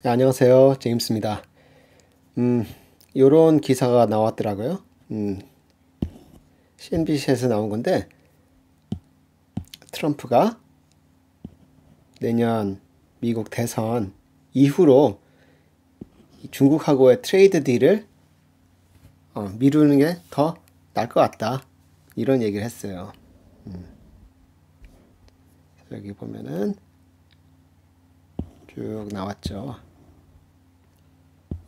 네, 안녕하세요. 제임스입니다. 음, 요런 기사가 나왔더라고요. 음, CNBC에서 나온 건데, 트럼프가 내년 미국 대선 이후로 중국하고의 트레이드 딜을 어, 미루는 게 더 나을 것 같다. 이런 얘기를 했어요. 음. 여기 보면은 쭉 나왔죠.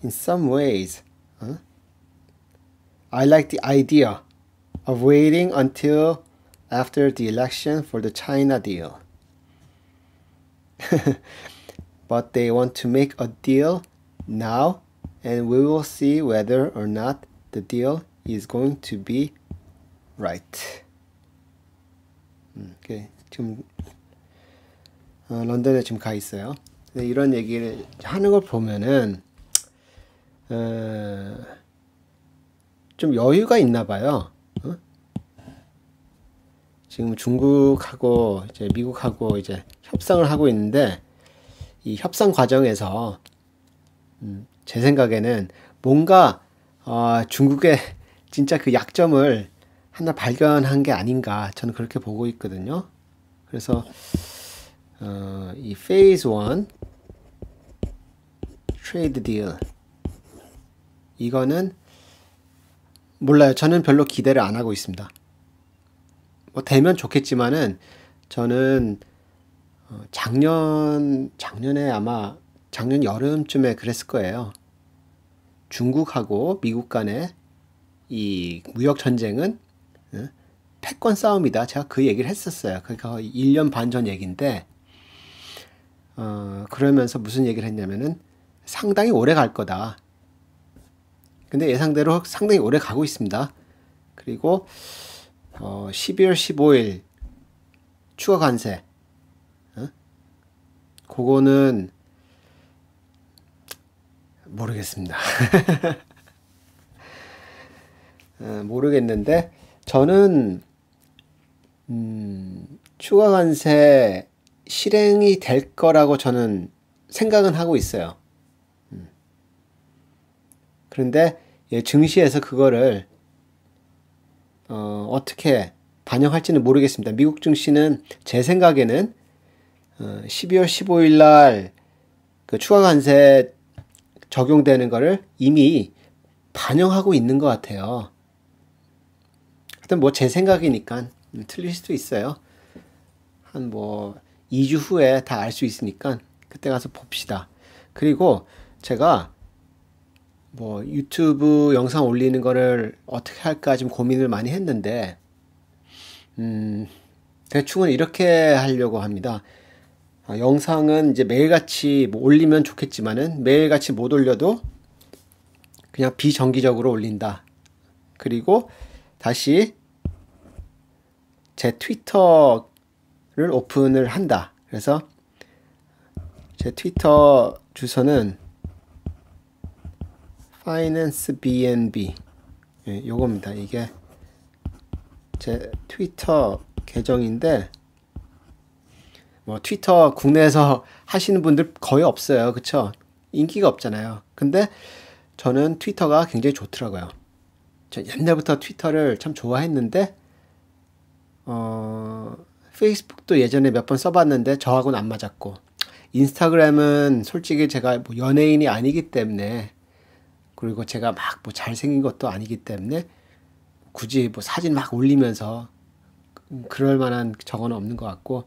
in some ways, huh? I like the idea of waiting until after the election for the China deal. but they want to make a deal now, and we will see whether or not the deal is going to be right. Hmm, okay, 지금 어, 런던에 지금 가 있어요. 이런 얘기를 하는 걸 보면은 좀 여유가 있나 봐요. 어? 지금 중국하고 이제 미국하고 이제 협상을 하고 있는데 이 협상 과정에서 음, 제 생각에는 뭔가 어, 중국의 진짜 그 약점을 하나 발견한 게 아닌가 저는 그렇게 보고 있거든요. 그래서 어, 이페이 a s e 1 trade 이거는 몰라요. 저는 별로 기대를 안 하고 있습니다. 뭐 되면 좋겠지만은 저는 어, 작년 작년에 아마 작년 여름쯤에 그랬을 거예요. 중국하고 미국 간의 이 무역 전쟁은 어, 패권 싸움이다. 제가 그 얘기를 했었어요. 그러니까 1년 반 전얘긴데 어, 그러면서 무슨 얘기를 했냐면은 상당히 오래 갈 거다. 근데 예상대로 상당히 오래 가고 있습니다. 그리고 어, 12월 15일 추가 관세. 어? 그거는 모르겠습니다. 어, 모르겠는데 저는 음, 추가 관세 실행이 될 거라고 저는 생각은 하고 있어요. 음. 그런데 예, 증시에서 그거를 어, 어떻게 반영할지는 모르겠습니다. 미국 증시는 제 생각에는 어, 12월 15일 날그 추가 관세 적용되는 거를 이미 반영하고 있는 것 같아요. 하여튼 뭐 제 생각이니까 틀릴 수도 있어요. 한 뭐 2주 후에 다 알 수 있으니까 그때 가서 봅시다. 그리고 제가 뭐 유튜브 영상 올리는 거를 어떻게 할까 지 고민을 많이 했는데 음 대충은 이렇게 하려고 합니다. 어, 영상은 이제 매일같이 뭐 올리면 좋겠지만은 매일같이 못 올려도 그냥 비정기적으로 올린다. 그리고 다시 제 트위터를 오픈을 한다. 그래서 제 트위터 주소는 파이낸스 BNB 예, 요겁니다. 이게 제 트위터 계정인데 뭐 트위터 국내에서 하시는 분들 거의 없어요. 그쵸? 인기가 없잖아요. 근데 저는 트위터가 굉장히 좋더라고요. 저 옛날부터 트위터를 참 좋아했는데 어, 페이스북도 예전에 몇 번 써봤는데 저하고는 안 맞았고 인스타그램은 솔직히 제가 뭐 연예인이 아니기 때문에 그리고 제가 막 뭐 잘생긴 것도 아니기 때문에 굳이 뭐 사진 막 올리면서 그럴 만한 저건 없는 것 같고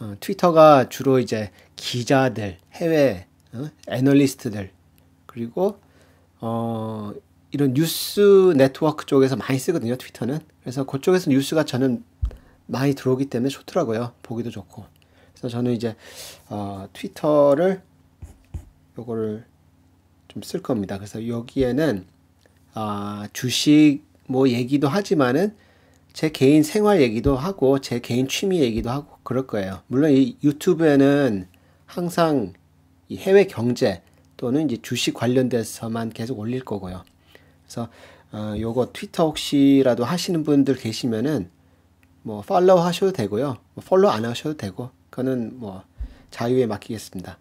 어, 트위터가 주로 이제 기자들, 해외 어? 애널리스트들 그리고 어, 이런 뉴스 네트워크 쪽에서 많이 쓰거든요 트위터는 그래서 그쪽에서 뉴스가 저는 많이 들어오기 때문에 좋더라고요 보기도 좋고 그래서 저는 이제 어, 트위터를 요거를 좀쓸 겁니다. 그래서 여기에는 아, 주식 뭐 얘기도 하지만은 제 개인 생활 얘기도 하고 제 개인 취미 얘기도 하고 그럴 거예요. 물론 이 유튜브에는 항상 이 해외 경제 또는 이제 주식 관련돼서만 계속 올릴 거고요. 그래서 어, 요거 트위터 혹시라도 하시는 분들 계시면은 뭐 팔로우 하셔도 되고요. 뭐 팔로우 안 하셔도 되고 그거는 뭐 자유에 맡기겠습니다.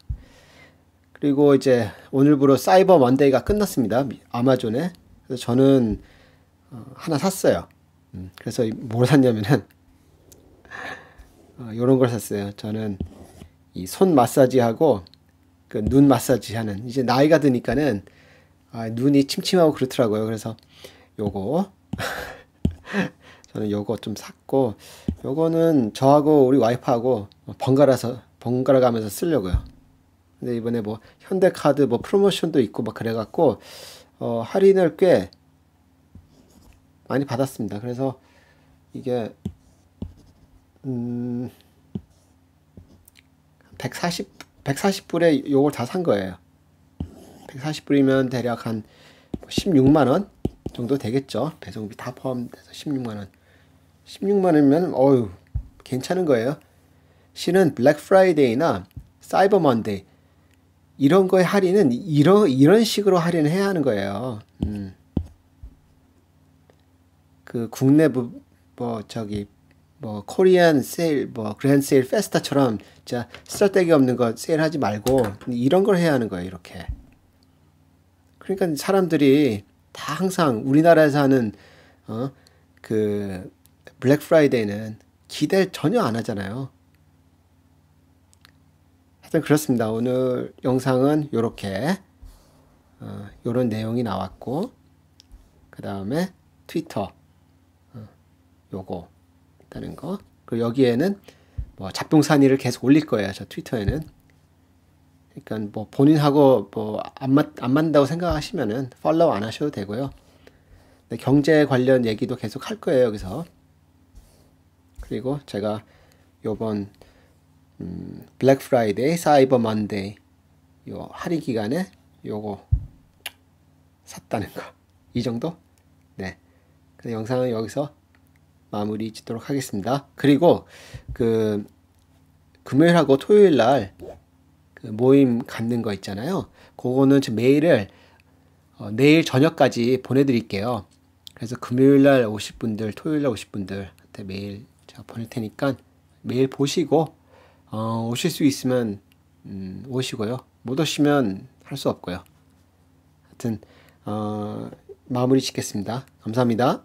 그리고 이제 오늘부로 사이버 먼데이가 끝났습니다. 아마존에. 그래서 저는 어, 하나 샀어요. 음, 그래서 뭘 샀냐면은 이런 어, 걸 샀어요. 저는 이 손 마사지하고 그 눈 마사지하는 이제 나이가 드니까는 아, 눈이 침침하고 그렇더라고요. 그래서 요거 저는 요거 좀 샀고 요거는 저하고 우리 와이프하고 번갈아서 번갈아 가면서 쓰려고요. 근데 이번에 뭐 현대카드 뭐 프로모션도 있고 막 그래갖고 어, 할인을 꽤 많이 받았습니다. 그래서 이게 음 140, 140불에 요걸 다 산 거예요. 140불이면 대략 한 16만원 정도 되겠죠. 배송비 다 포함돼서 16만원. 16만원이면, 어유 괜찮은 거예요. 신은 블랙 프라이데이나 사이버 먼데이, 이런 거에 할인은 이런 이런 식으로 할인해야 하는 거예요. 음. 그 국내 부, 뭐 저기 뭐 코리안 세일 뭐 그랜 세일 페스타처럼 자 쓰라떼기 없는 거 세일하지 말고 이런 걸 해야 하는 거예요 이렇게. 그러니까 사람들이 다 항상 우리나라에서 하는 어그 블랙 프라이데이는 기대 전혀 안 하잖아요. 하여튼 그렇습니다. 오늘 영상은 요렇게 어, 이런 내용이 나왔고 그 다음에 트위터 어, 요거 있다는 거 그리고 여기에는 뭐 잡동사니를 계속 올릴 거예요. 저 트위터에는 그러니까 뭐 본인하고 뭐 안 맞 안 맞다고 생각하시면은 팔로우 안 하셔도 되고요. 경제 관련 얘기도 계속 할 거예요 여기서 그리고 제가 요번 음, 블랙 프라이데이, 사이버 먼데이 요 할인 기간에 요거 샀다는 거. 이 정도? 네. 근 영상은 여기서 마무리 짓도록 하겠습니다. 그리고 그 금요일하고 토요일 날그 모임 갖는 거 있잖아요. 그거는 제 메일을 어, 내일 저녁까지 보내드릴게요. 그래서 금요일 날 오실 분들, 토요일 날 오실 분들한테 메일 제가 보낼 테니까 메일 보시고 어, 오실 수 있으면 음, 오시고요. 못 오시면 할 수 없고요. 하여튼 어, 마무리 짓겠습니다. 감사합니다.